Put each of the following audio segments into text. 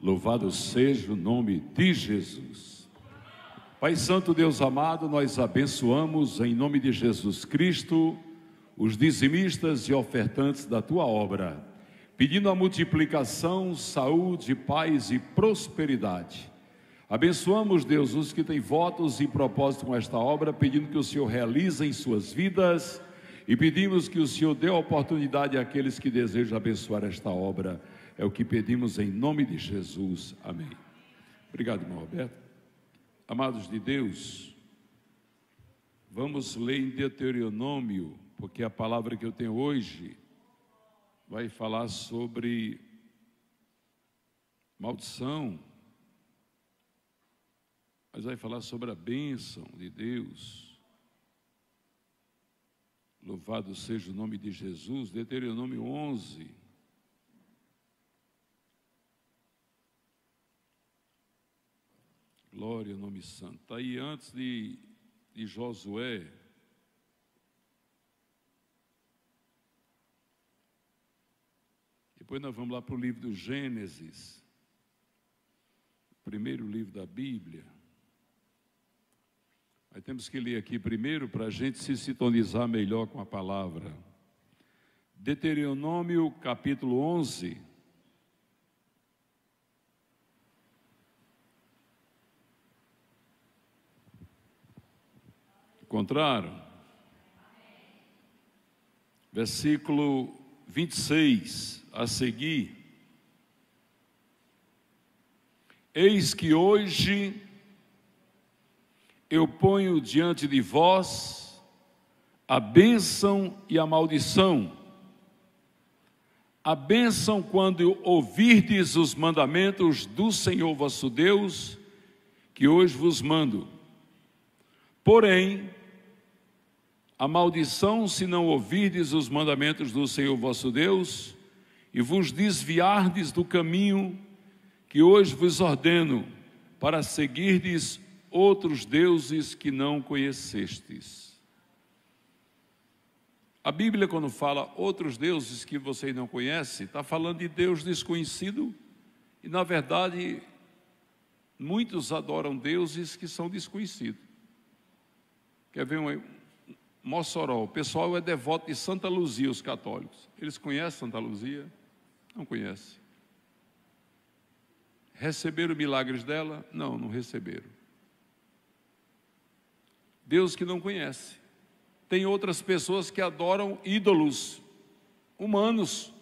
Louvado seja o nome de Jesus. Pai Santo, Deus amado, nós abençoamos em nome de Jesus Cristo os dizimistas e ofertantes da tua obra, pedindo a multiplicação, saúde, paz e prosperidade. Abençoamos, Deus, os que têm votos e propósito com esta obra, pedindo que o Senhor realize em suas vidas e pedimos que o Senhor dê oportunidade àqueles que desejam abençoar esta obra. É o que pedimos em nome de Jesus. Amém. Obrigado, irmão Roberto. Amados de Deus, vamos ler em Deuteronômio, porque a palavra que eu tenho hoje vai falar sobre maldição, mas vai falar sobre a bênção de Deus. Louvado seja o nome de Jesus, Deuteronômio 11. glória nome santo. Aí antes de, de Josué, Depois nós vamos lá para o livro do Gênesis, primeiro livro da Bíblia. Aí temos que ler aqui primeiro para a gente se sintonizar melhor com a palavra. Deuteronômio capítulo 11, Encontraram? Versículo 26 a seguir. Eis que hoje eu ponho diante de vós a bênção e a maldição. A bênção quando ouvirdes os mandamentos do Senhor vosso Deus, que hoje vos mando. Porém, a maldição se não ouvirdes os mandamentos do Senhor vosso Deus e vos desviardes do caminho que hoje vos ordeno, para seguirdes outros deuses que não conhecestes. A Bíblia, quando fala outros deuses que vocês não conhecem, está falando de Deus desconhecido e, na verdade, muitos adoram deuses que são desconhecidos. Quer ver um, Mossoró. O pessoal é devoto de Santa Luzia, os católicos. Eles conhecem Santa Luzia? Não conhecem. Receberam milagres dela? Não, não receberam. Deus que não conhece. Tem outras pessoas que adoram ídolos humanos.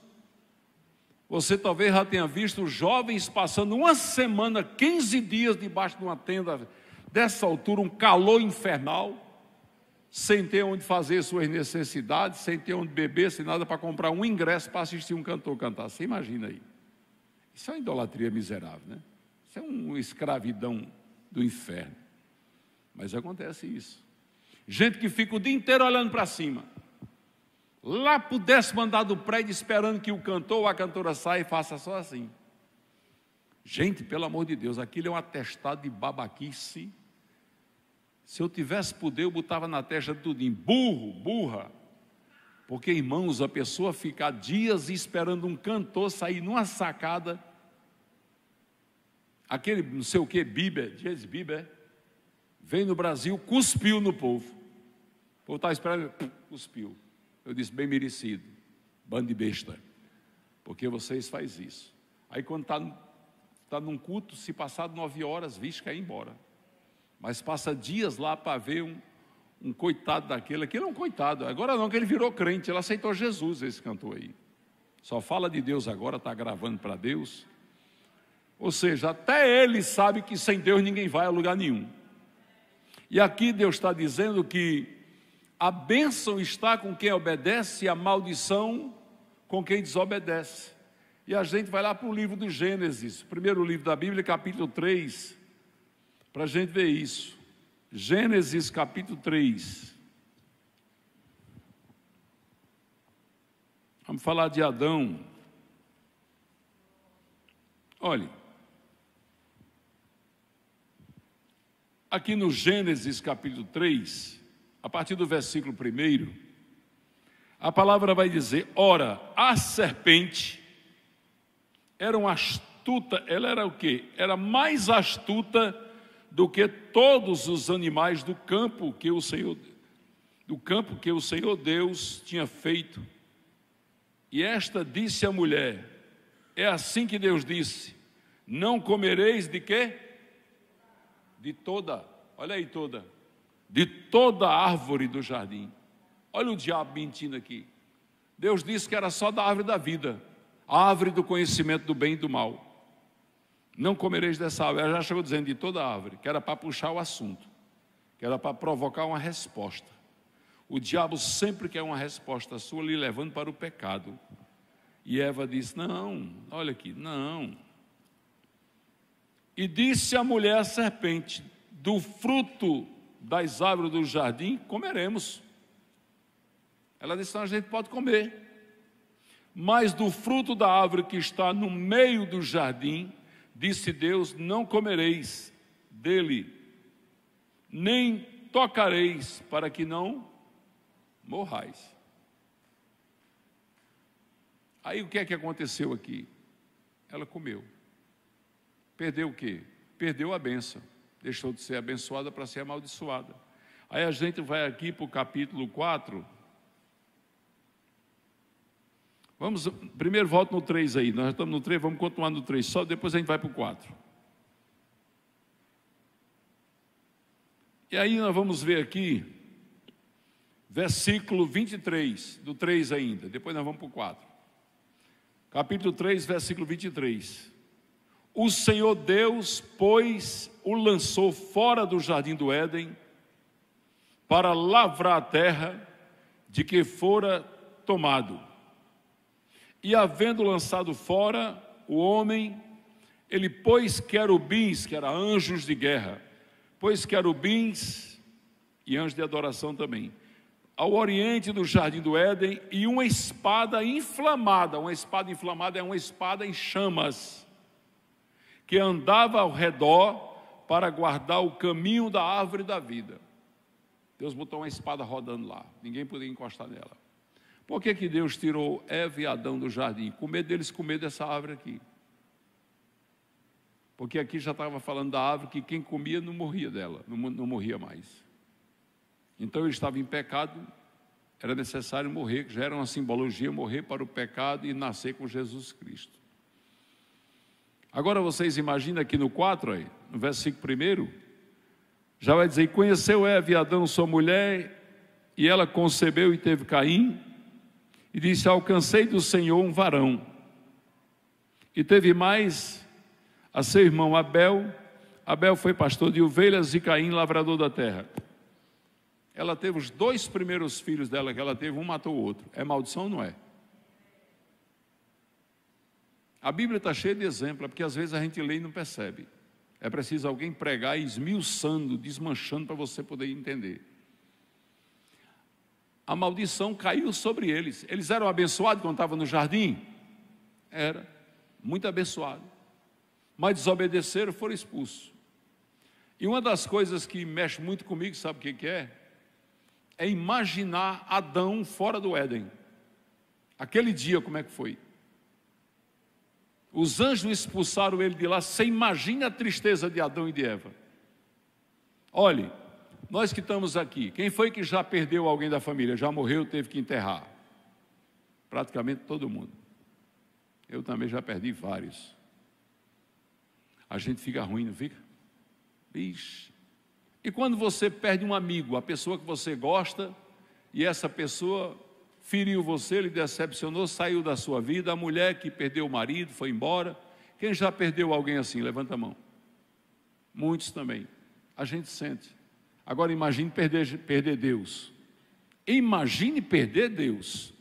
Você talvez já tenha visto jovens passando uma semana, 15 dias debaixo de uma tenda dessa altura, um calor infernal sem ter onde fazer suas necessidades, sem ter onde beber, sem nada para comprar um ingresso para assistir um cantor cantar. Você imagina aí. Isso é uma idolatria miserável, né? Isso é uma escravidão do inferno. Mas acontece isso. Gente que fica o dia inteiro olhando para cima. Lá pudesse mandar do prédio esperando que o cantor ou a cantora saia e faça só assim. Gente, pelo amor de Deus, aquilo é um atestado de babaquice se eu tivesse poder, eu botava na testa tudo em burro, burra. Porque, irmãos, a pessoa ficar dias esperando um cantor sair numa sacada, aquele não sei o que, Bieber, James Bieber, vem no Brasil, cuspiu no povo. O povo estava tá esperando, cuspiu. Eu disse, bem merecido, bando de besta, porque vocês fazem isso. Aí quando está tá num culto, se passar nove horas, vixe, que é ir embora mas passa dias lá para ver um, um coitado daquele. Aquele é um coitado, agora não, que ele virou crente, ele aceitou Jesus, esse cantor aí. Só fala de Deus agora, está gravando para Deus. Ou seja, até ele sabe que sem Deus ninguém vai a lugar nenhum. E aqui Deus está dizendo que a bênção está com quem obedece e a maldição com quem desobedece. E a gente vai lá para o livro do Gênesis, primeiro livro da Bíblia, capítulo 3, para a gente ver isso. Gênesis capítulo 3. Vamos falar de Adão. Olhe. Aqui no Gênesis capítulo 3, a partir do versículo 1, a palavra vai dizer: Ora, a serpente era uma astuta, ela era o quê? Era mais astuta do que todos os animais do campo que o Senhor do campo que o Senhor Deus tinha feito. E esta disse à mulher: É assim que Deus disse: Não comereis de quê? De toda, olha aí toda, de toda árvore do jardim. Olha o diabo mentindo aqui. Deus disse que era só da árvore da vida, a árvore do conhecimento do bem e do mal. Não comereis dessa árvore. Ela já chegou dizendo de toda a árvore, que era para puxar o assunto, que era para provocar uma resposta. O diabo sempre quer uma resposta sua, lhe levando para o pecado. E Eva disse: Não, olha aqui, não. E disse a mulher à serpente: Do fruto das árvores do jardim comeremos. Ela disse: Não, a gente pode comer. Mas do fruto da árvore que está no meio do jardim, disse Deus: Não comereis dele, nem tocareis, para que não morrais. Aí o que é que aconteceu aqui? Ela comeu. Perdeu o quê? Perdeu a benção. Deixou de ser abençoada para ser amaldiçoada. Aí a gente vai aqui para o capítulo 4 Vamos, primeiro volta no 3 aí. Nós estamos no 3, vamos continuar no 3 só, depois a gente vai para o 4. E aí nós vamos ver aqui, versículo 23, do 3 ainda, depois nós vamos para o 4. Capítulo 3, versículo 23. O Senhor Deus, pois, o lançou fora do jardim do Éden para lavrar a terra de que fora tomado. E havendo lançado fora o homem, ele pôs querubins, que eram anjos de guerra, pôs querubins e anjos de adoração também, ao oriente do jardim do Éden, e uma espada inflamada, uma espada inflamada é uma espada em chamas, que andava ao redor para guardar o caminho da árvore da vida. Deus botou uma espada rodando lá, ninguém podia encostar nela. Por que, que Deus tirou Eva e Adão do jardim? Com medo deles comer dessa árvore aqui. Porque aqui já estava falando da árvore que quem comia não morria dela, não, não morria mais. Então ele estava em pecado, era necessário morrer, que já era uma simbologia, morrer para o pecado e nascer com Jesus Cristo. Agora vocês imaginam aqui no 4, aí, no versículo 1, já vai dizer: Conheceu Eva e Adão, sua mulher, e ela concebeu e teve Caim, e disse: Alcancei do Senhor um varão, que teve mais a seu irmão Abel. Abel foi pastor de ovelhas e Caim, lavrador da terra. Ela teve os dois primeiros filhos dela que ela teve, um matou o outro. É maldição ou não é? A Bíblia está cheia de exemplo, é porque às vezes a gente lê e não percebe. É preciso alguém pregar esmiuçando, desmanchando para você poder entender a maldição caiu sobre eles. Eles eram abençoados quando estavam no jardim? Era, muito abençoado. Mas desobedeceram, foram expulsos. E uma das coisas que mexe muito comigo, sabe o que, que é? É imaginar Adão fora do Éden. Aquele dia, como é que foi? Os anjos expulsaram ele de lá. Você imagina a tristeza de Adão e de Eva. Olhe, nós que estamos aqui, quem foi que já perdeu alguém da família? Já morreu, teve que enterrar? Praticamente todo mundo. Eu também já perdi vários. A gente fica ruim, não fica? Ixi. E quando você perde um amigo, a pessoa que você gosta, e essa pessoa feriu você, lhe decepcionou, saiu da sua vida, a mulher que perdeu o marido, foi embora. Quem já perdeu alguém assim? Levanta a mão. Muitos também. A gente sente. Agora imagine perder, perder Deus. Imagine perder Deus.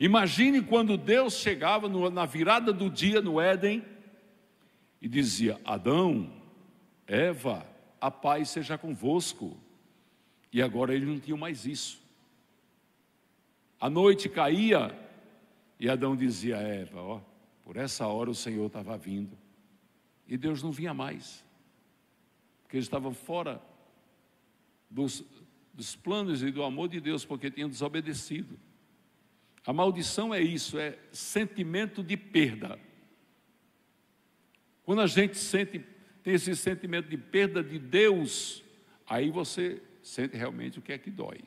Imagine quando Deus chegava no, na virada do dia no Éden e dizia: Adão, Eva, a paz seja convosco. E agora eles não tinham mais isso. A noite caía e Adão dizia a Eva: Ó, por essa hora o Senhor estava vindo. E Deus não vinha mais, porque eles estavam fora dos, dos planos e do amor de Deus, porque tinham desobedecido. A maldição é isso, é sentimento de perda. Quando a gente sente, tem esse sentimento de perda de Deus, aí você sente realmente o que é que dói.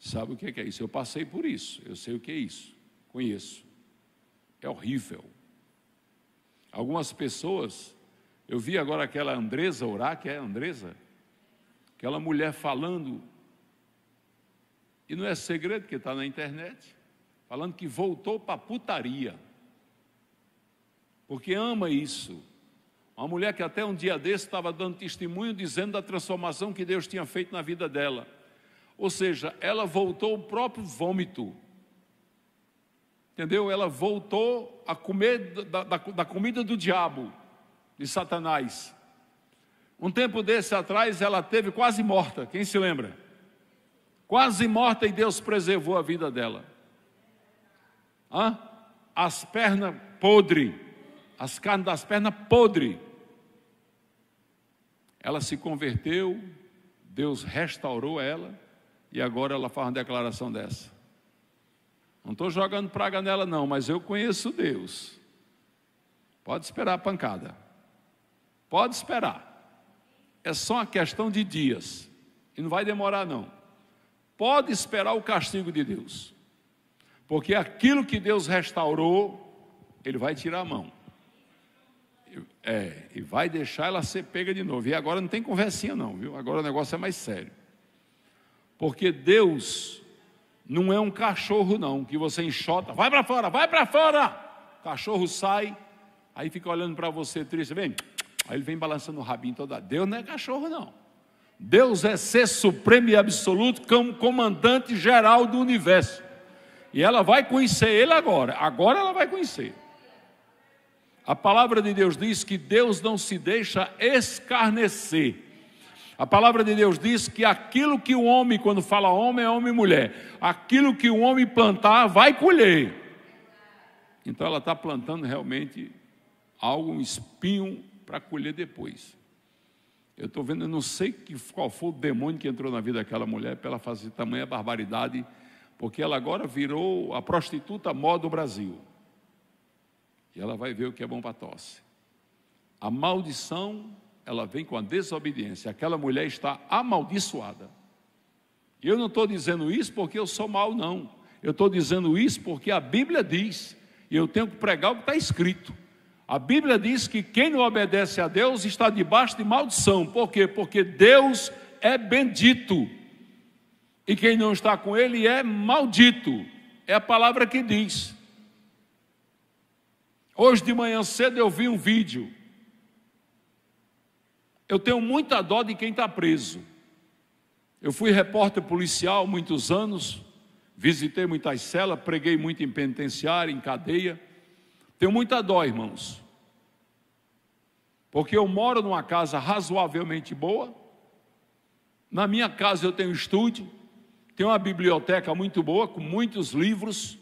Sabe o que é, que é isso? Eu passei por isso, eu sei o que é isso, conheço. É horrível. Algumas pessoas, eu vi agora aquela Andresa orar, que é Andresa, aquela mulher falando, e não é segredo que está na internet, falando que voltou para putaria, porque ama isso. Uma mulher que até um dia desse estava dando testemunho, dizendo da transformação que Deus tinha feito na vida dela. Ou seja, ela voltou o próprio vômito. Entendeu? Ela voltou a comer da, da, da comida do diabo, de Satanás. Um tempo desse atrás ela teve quase morta, quem se lembra? Quase morta e Deus preservou a vida dela. Hã? As pernas podre, as carnes das pernas podre. Ela se converteu, Deus restaurou ela e agora ela faz uma declaração dessa. Não estou jogando praga nela não, mas eu conheço Deus. Pode esperar a pancada. Pode esperar. É só uma questão de dias. E não vai demorar, não. Pode esperar o castigo de Deus. Porque aquilo que Deus restaurou, Ele vai tirar a mão. É, e vai deixar ela ser pega de novo. E agora não tem conversinha, não, viu? Agora o negócio é mais sério. Porque Deus não é um cachorro, não, que você enxota, vai para fora, vai para fora. O cachorro sai, aí fica olhando para você triste, vem, Aí ele vem balançando o rabinho toda. Ah, Deus não é cachorro, não. Deus é ser supremo e absoluto como comandante geral do universo. E ela vai conhecer ele agora. Agora ela vai conhecer. A palavra de Deus diz que Deus não se deixa escarnecer. A palavra de Deus diz que aquilo que o homem, quando fala homem, é homem e mulher. Aquilo que o homem plantar, vai colher. Então ela está plantando realmente algo, um espinho para colher depois. Eu estou vendo, eu não sei que, qual foi o demônio que entrou na vida daquela mulher para ela fazer tamanha barbaridade, porque ela agora virou a prostituta mó do Brasil. E ela vai ver o que é bom para tosse. A maldição, ela vem com a desobediência. Aquela mulher está amaldiçoada. E eu não estou dizendo isso porque eu sou mal, não. Eu estou dizendo isso porque a Bíblia diz. E eu tenho que pregar o que está escrito. A Bíblia diz que quem não obedece a Deus está debaixo de maldição. Por quê? Porque Deus é bendito. E quem não está com ele é maldito. É a palavra que diz. Hoje de manhã cedo eu vi um vídeo. Eu tenho muita dó de quem está preso. Eu fui repórter policial muitos anos, visitei muitas celas, preguei muito em penitenciário, em cadeia. Tenho muita dó, irmãos. Porque eu moro numa casa razoavelmente boa, na minha casa eu tenho estúdio, tenho uma biblioteca muito boa, com muitos livros,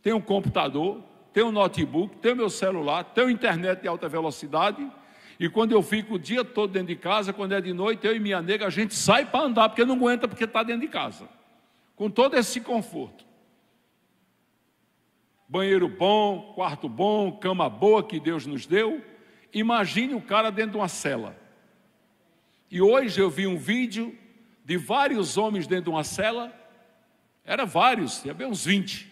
tenho um computador, tenho um notebook, tenho meu celular, tenho internet de alta velocidade. E quando eu fico o dia todo dentro de casa, quando é de noite, eu e minha nega, a gente sai para andar, porque não aguenta, porque está dentro de casa. Com todo esse conforto. Banheiro bom, quarto bom, cama boa que Deus nos deu imagine o cara dentro de uma cela. E hoje eu vi um vídeo de vários homens dentro de uma cela, era vários, tinha bem uns 20.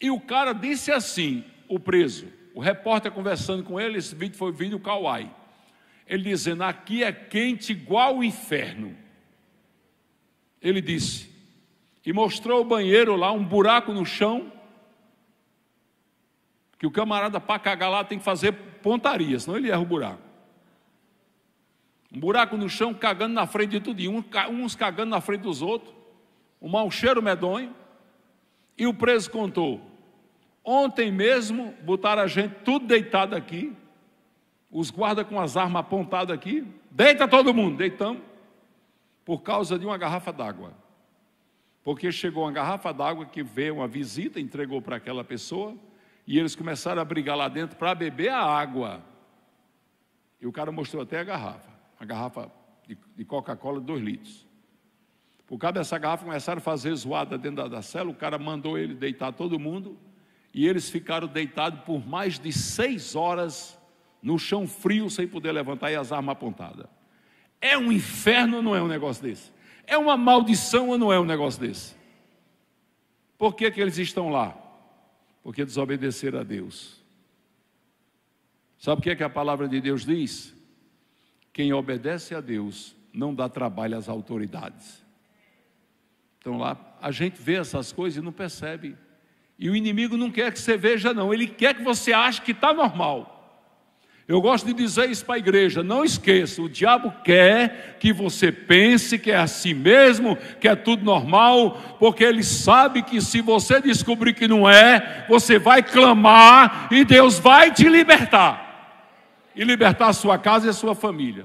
E o cara disse assim, o preso, o repórter conversando com ele, esse vídeo foi vídeo Kauai. Ele dizendo: aqui é quente igual o inferno. Ele disse, e mostrou o banheiro lá, um buraco no chão, que o camarada para cagar lá tem que fazer pontaria, senão ele erra o buraco. Um buraco no chão, cagando na frente de tudinho, uns cagando na frente dos outros, um mau cheiro medonho. E o preso contou: ontem mesmo botaram a gente tudo deitado aqui, os guardas com as armas apontadas aqui, deita todo mundo, deitamos, por causa de uma garrafa d'água. Porque chegou uma garrafa d'água que veio uma visita, entregou para aquela pessoa, e eles começaram a brigar lá dentro para beber a água. E o cara mostrou até a garrafa, a garrafa de, de Coca-Cola de 2 litros. Por causa dessa garrafa, começaram a fazer zoada dentro da, da cela, o cara mandou ele deitar todo mundo, e eles ficaram deitados por mais de seis horas no chão frio, sem poder levantar e as armas apontadas. É um inferno ou não é um negócio desse? É uma maldição ou não é um negócio desse? Por que, que eles estão lá? porque desobedecer a Deus. Sabe o que é que a palavra de Deus diz? Quem obedece a Deus não dá trabalho às autoridades. Então lá a gente vê essas coisas e não percebe. E o inimigo não quer que você veja, não. Ele quer que você ache que está normal. Eu gosto de dizer isso para a igreja: não esqueça, o diabo quer que você pense que é assim mesmo, que é tudo normal, porque ele sabe que se você descobrir que não é, você vai clamar e Deus vai te libertar e libertar a sua casa e a sua família.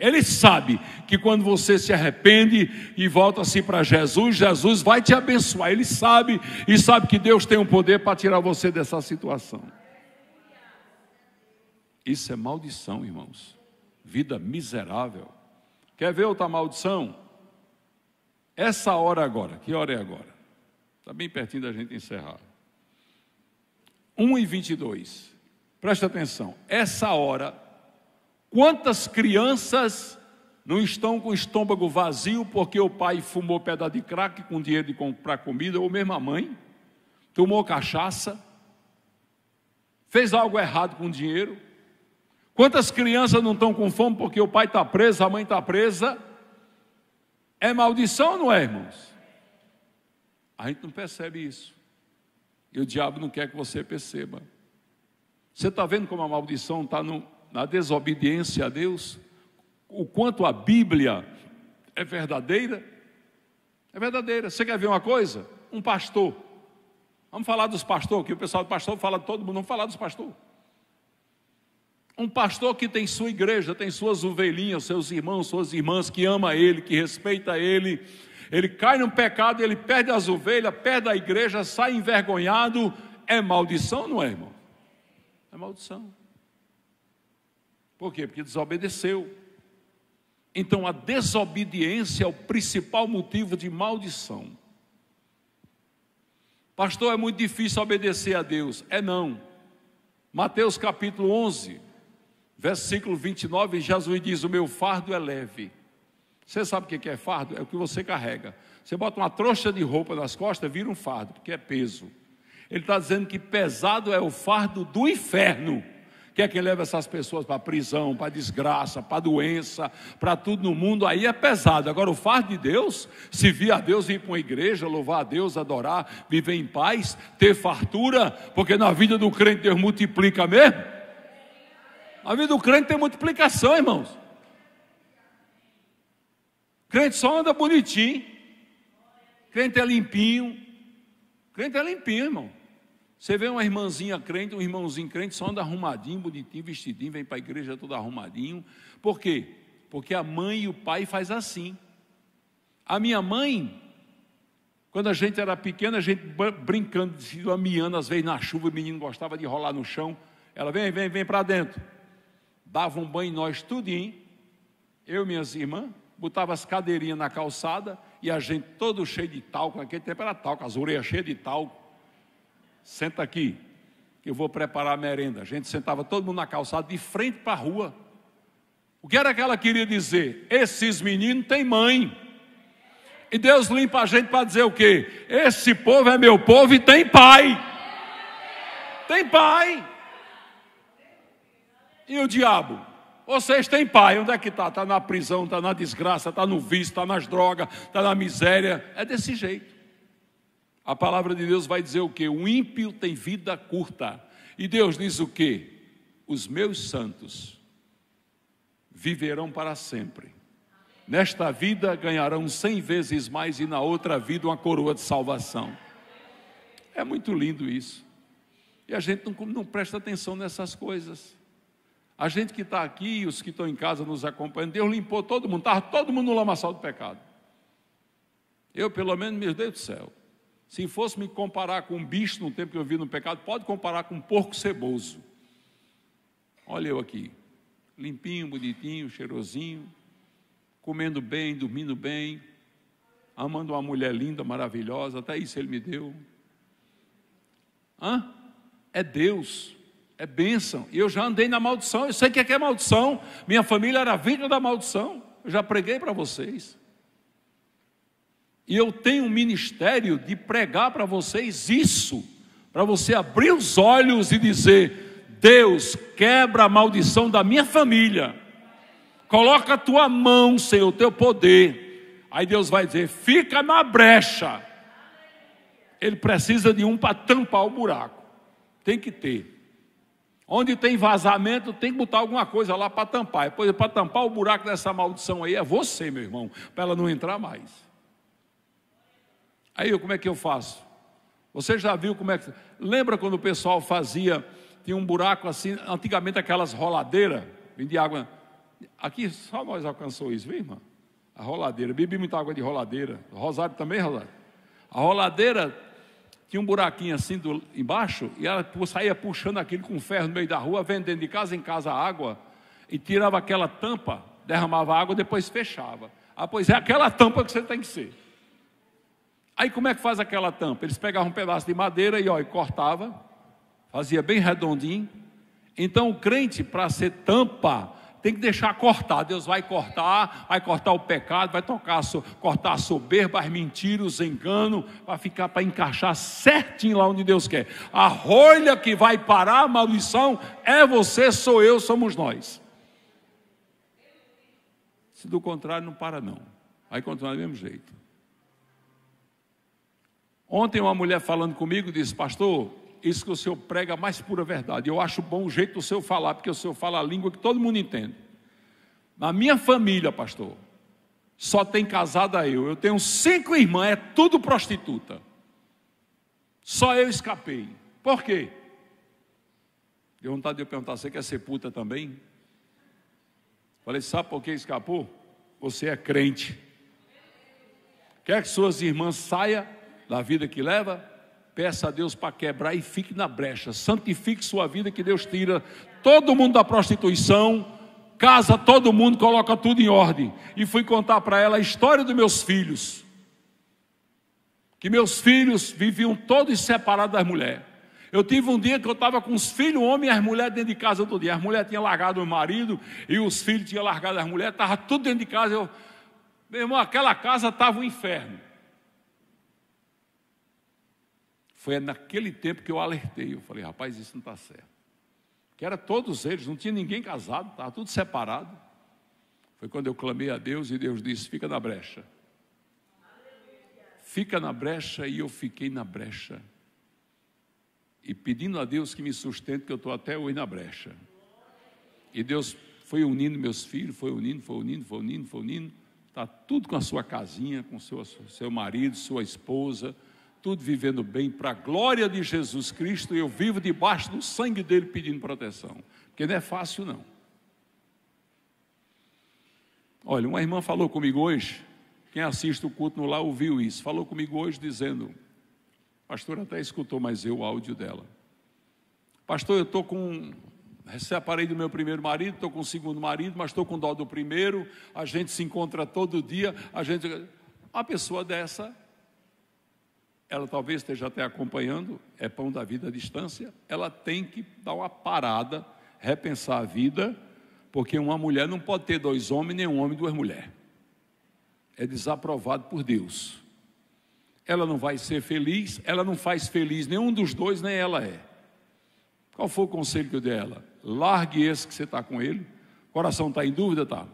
Ele sabe que quando você se arrepende e volta-se assim para Jesus, Jesus vai te abençoar. Ele sabe e sabe que Deus tem um poder para tirar você dessa situação. Isso é maldição, irmãos. Vida miserável. Quer ver outra maldição? Essa hora agora, que hora é agora? Está bem pertinho da gente encerrar. 1 e 22. Presta atenção. Essa hora, quantas crianças não estão com o estômago vazio porque o pai fumou pedaço de crack com dinheiro para comida, ou mesmo a mãe, tomou cachaça, fez algo errado com o dinheiro, Quantas crianças não estão com fome porque o pai está preso, a mãe está presa? É maldição, não é, irmãos? A gente não percebe isso. E o diabo não quer que você perceba. Você está vendo como a maldição está na desobediência a Deus? O quanto a Bíblia é verdadeira? É verdadeira. Você quer ver uma coisa? Um pastor. Vamos falar dos pastores, que o pessoal do pastor fala de todo mundo. Vamos falar dos pastores. Um pastor que tem sua igreja, tem suas ovelhinhas, seus irmãos, suas irmãs, que ama ele, que respeita ele, ele cai no pecado, ele perde as ovelhas, perde a igreja, sai envergonhado. É maldição, não é, irmão? É maldição. Por quê? Porque desobedeceu. Então a desobediência é o principal motivo de maldição. Pastor, é muito difícil obedecer a Deus. É não. Mateus capítulo 11, Versículo 29, Jesus diz: O meu fardo é leve. Você sabe o que é fardo? É o que você carrega. Você bota uma trouxa de roupa nas costas, vira um fardo, porque é peso. Ele está dizendo que pesado é o fardo do inferno, é que é quem leva essas pessoas para prisão, para desgraça, para doença, para tudo no mundo, aí é pesado. Agora, o fardo de Deus, Se vir a Deus, ir para uma igreja, louvar a Deus, adorar, viver em paz, ter fartura, porque na vida do crente Deus multiplica mesmo. A vida do crente tem multiplicação, irmãos. Crente só anda bonitinho. Crente é limpinho. Crente é limpinho, irmão. Você vê uma irmãzinha crente, um irmãozinho crente, só anda arrumadinho, bonitinho, vestidinho, vem para a igreja todo arrumadinho. Por quê? Porque a mãe e o pai faz assim. A minha mãe, quando a gente era pequena, a gente brincando, se lameando, às vezes na chuva, o menino gostava de rolar no chão. Ela vem, vem, vem para dentro davam banho em nós tudinho, eu e minhas irmãs, botava as cadeirinhas na calçada e a gente todo cheio de talco, naquele tempo era talco, as orelhas cheias de talco. Senta aqui, que eu vou preparar a merenda. A gente sentava todo mundo na calçada, de frente para a rua. O que era que ela queria dizer? Esses meninos têm mãe. E Deus limpa a gente para dizer o quê? Esse povo é meu povo e tem pai. Tem pai. E o diabo? Vocês têm pai, onde é que está? Está na prisão, está na desgraça, está no vício, está nas drogas, está na miséria. É desse jeito. A palavra de Deus vai dizer o que? O ímpio tem vida curta. E Deus diz o que? Os meus santos viverão para sempre. Nesta vida ganharão cem vezes mais e na outra vida uma coroa de salvação. É muito lindo isso. E a gente não, não presta atenção nessas coisas. A gente que está aqui e os que estão em casa nos acompanhando, Deus limpou todo mundo, estava todo mundo no lamaçal do pecado. Eu, pelo menos, meu Deus do céu, se fosse me comparar com um bicho no tempo que eu vi no pecado, pode comparar com um porco ceboso. Olha eu aqui, limpinho, bonitinho, cheirosinho, comendo bem, dormindo bem, amando uma mulher linda, maravilhosa, até isso ele me deu. Hã? É Deus é bênção. E eu já andei na maldição, eu sei o que é, que é maldição. Minha família era vítima da maldição. Eu já preguei para vocês. E eu tenho um ministério de pregar para vocês isso, para você abrir os olhos e dizer: Deus, quebra a maldição da minha família. Coloca a tua mão, Senhor, o teu poder. Aí Deus vai dizer: fica na brecha. Ele precisa de um para tampar o buraco. Tem que ter. Onde tem vazamento, tem que botar alguma coisa lá para tampar. Depois, para tampar o buraco dessa maldição aí, é você, meu irmão, para ela não entrar mais. Aí, como é que eu faço? Você já viu como é que. Lembra quando o pessoal fazia, tinha um buraco assim, antigamente aquelas roladeiras, vendia água. Aqui só nós alcançou isso, viu, irmão? A roladeira. Bebi muita água de roladeira. Rosário também, Rosário? A roladeira tinha um buraquinho assim do, embaixo, e ela saía puxando aquilo com ferro no meio da rua, vendendo de casa em casa água, e tirava aquela tampa, derramava água, depois fechava. Ah, pois é aquela tampa que você tem que ser. Aí como é que faz aquela tampa? Eles pegavam um pedaço de madeira e, ó, e cortava, fazia bem redondinho. Então o crente, para ser tampa, tem que deixar cortar. Deus vai cortar, vai cortar o pecado, vai tocar, cortar a soberba, as mentiras, os engano, vai ficar para encaixar certinho lá onde Deus quer. A rolha que vai parar a maldição é você, sou eu, somos nós. Se do contrário, não para não. Vai continuar do mesmo jeito. Ontem uma mulher falando comigo disse, pastor, isso que o senhor prega a mais pura verdade. Eu acho bom o jeito do senhor falar, porque o senhor fala a língua que todo mundo entende. Na minha família, pastor, só tem casada eu. Eu tenho cinco irmãs, é tudo prostituta. Só eu escapei. Por quê? Deu vontade de eu perguntar, você quer ser puta também? Falei, sabe por que escapou? Você é crente. Quer que suas irmãs saiam da vida que leva? Peça a Deus para quebrar e fique na brecha. Santifique sua vida que Deus tira todo mundo da prostituição casa todo mundo, coloca tudo em ordem. E fui contar para ela a história dos meus filhos. Que meus filhos viviam todos separados das mulheres. Eu tive um dia que eu estava com os filhos, homem e as mulheres dentro de casa todo dia. As mulheres tinham largado o marido e os filhos tinham largado as mulheres, estava tudo dentro de casa. Eu, meu irmão, aquela casa estava um inferno. Foi naquele tempo que eu alertei. Eu falei, rapaz, isso não está certo. Que era todos eles, não tinha ninguém casado, estava tudo separado. Foi quando eu clamei a Deus e Deus disse: fica na brecha. Fica na brecha e eu fiquei na brecha. E pedindo a Deus que me sustente, que eu estou até hoje na brecha. E Deus foi unindo meus filhos, foi unindo, foi unindo, foi unindo, foi unindo. Está tudo com a sua casinha, com seu, seu marido, sua esposa tudo vivendo bem, para a glória de Jesus Cristo, eu vivo debaixo do sangue dele pedindo proteção. Porque não é fácil, não. Olha, uma irmã falou comigo hoje, quem assiste o culto no lá ouviu isso, falou comigo hoje dizendo, pastor até escutou, mas eu o áudio dela. Pastor, eu estou com. Separei do meu primeiro marido, estou com o segundo marido, mas estou com dó do primeiro, a gente se encontra todo dia, a gente. A pessoa dessa ela talvez esteja até acompanhando, é pão da vida à distância, ela tem que dar uma parada, repensar a vida, porque uma mulher não pode ter dois homens, nem um homem duas mulheres. É desaprovado por Deus. Ela não vai ser feliz, ela não faz feliz nenhum dos dois, nem ela é. Qual foi o conselho que eu dei a ela? Largue esse que você está com ele. Coração está em dúvida, tá?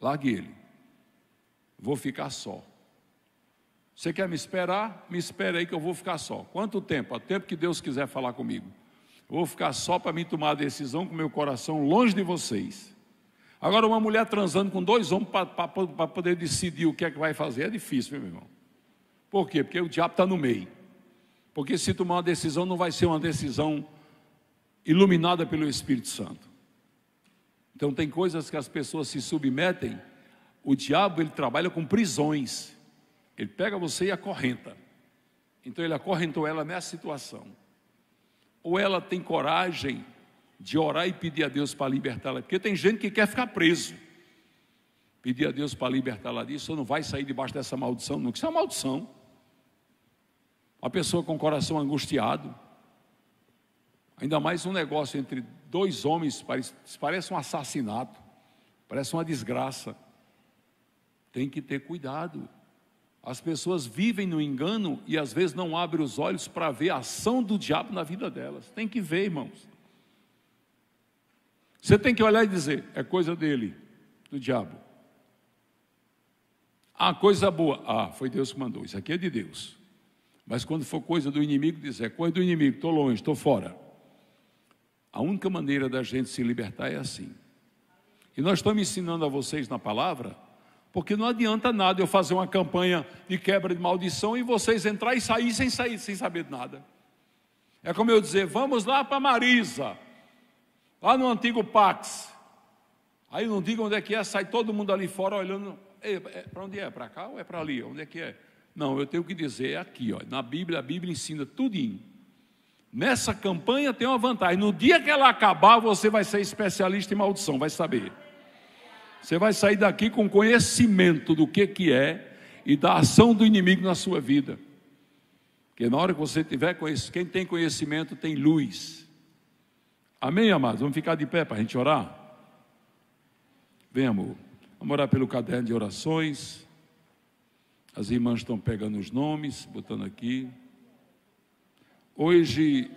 Largue ele. Vou ficar só. Você quer me esperar? Me espere aí que eu vou ficar só. Quanto tempo? O tempo que Deus quiser falar comigo. Eu vou ficar só para me tomar a decisão com meu coração longe de vocês. Agora, uma mulher transando com dois homens para poder decidir o que é que vai fazer é difícil, meu irmão. Por quê? Porque o diabo está no meio. Porque se tomar uma decisão, não vai ser uma decisão iluminada pelo Espírito Santo. Então, tem coisas que as pessoas se submetem. O diabo ele trabalha com prisões. Ele pega você e acorrenta. Então ele acorrentou ela nessa situação. Ou ela tem coragem de orar e pedir a Deus para libertá-la, porque tem gente que quer ficar preso. Pedir a Deus para libertá-la disso, não vai sair debaixo dessa maldição, nunca. Isso é uma maldição. Uma pessoa com o coração angustiado. Ainda mais um negócio entre dois homens, parece, parece um assassinato, parece uma desgraça. Tem que ter cuidado. As pessoas vivem no engano e às vezes não abrem os olhos para ver a ação do diabo na vida delas. Tem que ver, irmãos. Você tem que olhar e dizer: é coisa dele, do diabo. Ah, coisa boa. Ah, foi Deus que mandou. Isso aqui é de Deus. Mas quando for coisa do inimigo, dizer: é coisa do inimigo, estou longe, estou fora. A única maneira da gente se libertar é assim. E nós estamos ensinando a vocês na palavra porque não adianta nada eu fazer uma campanha de quebra de maldição e vocês entrar e sair sem sair, sem saber de nada. É como eu dizer, vamos lá para Marisa, lá no antigo Pax. Aí não diga onde é que é, sai todo mundo ali fora olhando. É, para onde é? Para cá ou é para ali? Onde é que é? Não, eu tenho que dizer, é aqui, ó, na Bíblia, a Bíblia ensina tudinho. Nessa campanha tem uma vantagem. No dia que ela acabar, você vai ser especialista em maldição, vai saber. Você vai sair daqui com conhecimento do que, que é e da ação do inimigo na sua vida. Porque na hora que você tiver conhecimento, quem tem conhecimento tem luz. Amém, amados? Vamos ficar de pé para a gente orar? Vem, amor. Vamos orar pelo caderno de orações. As irmãs estão pegando os nomes, botando aqui. Hoje,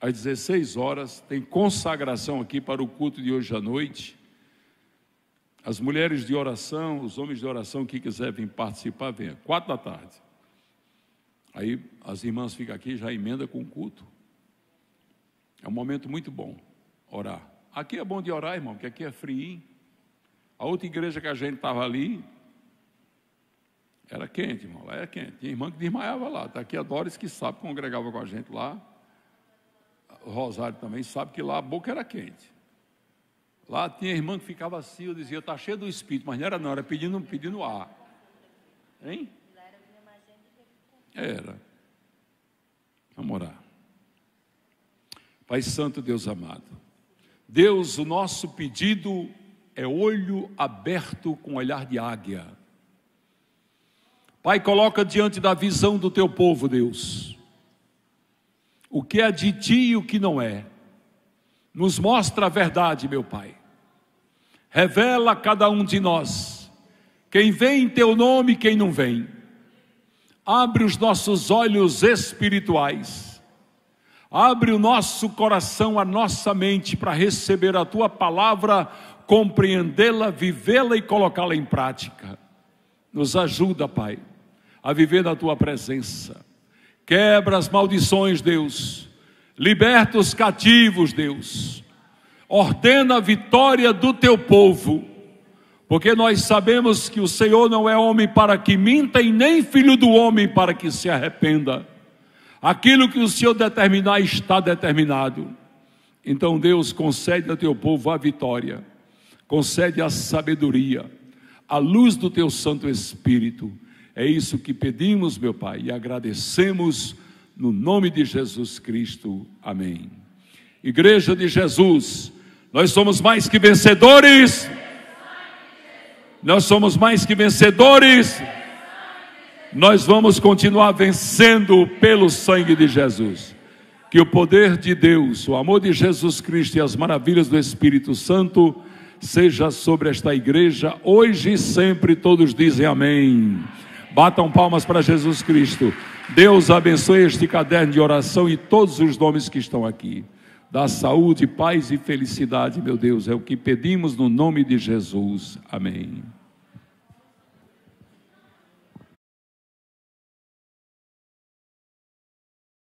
às 16 horas, tem consagração aqui para o culto de hoje à noite. As mulheres de oração, os homens de oração que quiserem participar, venha. Quatro da tarde. Aí as irmãs ficam aqui, já emenda com o culto. É um momento muito bom orar. Aqui é bom de orar, irmão, porque aqui é frio. A outra igreja que a gente estava ali era quente, irmão. Lá era quente. Tinha irmã que desmaiava lá. Está aqui a Doris que sabe, congregava com a gente lá. O Rosário também sabe que lá a boca era quente. Lá tinha irmã que ficava assim, eu dizia, está cheio do espírito, mas não era não, era pedindo, pedindo ar. Hein? Era. Vamos orar. Pai Santo, Deus amado. Deus, o nosso pedido é olho aberto com olhar de águia. Pai, coloca diante da visão do teu povo, Deus, o que é de ti e o que não é. Nos mostra a verdade, meu Pai revela a cada um de nós quem vem em teu nome e quem não vem. Abre os nossos olhos espirituais. Abre o nosso coração, a nossa mente para receber a tua palavra, compreendê-la, vivê-la e colocá-la em prática. Nos ajuda, Pai, a viver na tua presença. Quebra as maldições, Deus. Liberta os cativos, Deus ordena a vitória do teu povo, porque nós sabemos que o Senhor não é homem para que minta e nem filho do homem para que se arrependa. Aquilo que o Senhor determinar está determinado. Então, Deus, concede ao teu povo a vitória, concede a sabedoria, a luz do teu Santo Espírito. É isso que pedimos, meu Pai, e agradecemos no nome de Jesus Cristo. Amém. Igreja de Jesus, nós somos mais que vencedores. Nós somos mais que vencedores. Nós vamos continuar vencendo pelo sangue de Jesus. Que o poder de Deus, o amor de Jesus Cristo e as maravilhas do Espírito Santo seja sobre esta igreja hoje e sempre. Todos dizem amém. Batam palmas para Jesus Cristo. Deus abençoe este caderno de oração e todos os nomes que estão aqui da saúde, paz e felicidade, meu Deus. É o que pedimos no nome de Jesus. Amém.